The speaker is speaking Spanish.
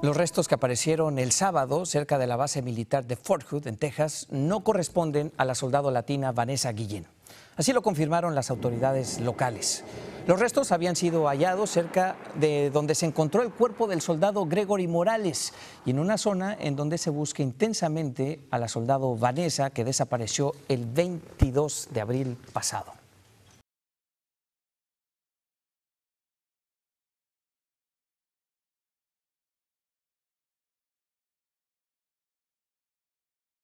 Los restos que aparecieron el sábado cerca de la base militar de Fort Hood, en Texas, no corresponden a la soldado latina Vanessa Guillén. Así lo confirmaron las autoridades locales. Los restos habían sido hallados cerca de donde se encontró el cuerpo del soldado Gregory Morales y en una zona en donde se busca intensamente a la soldado Vanessa que desapareció el 22 de abril pasado.